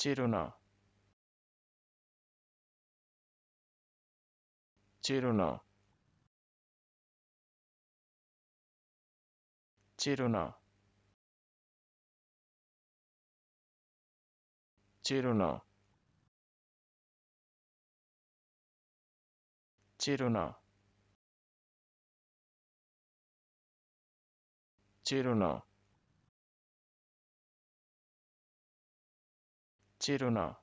チルナチルナチルナチルナチルナチルナちるな。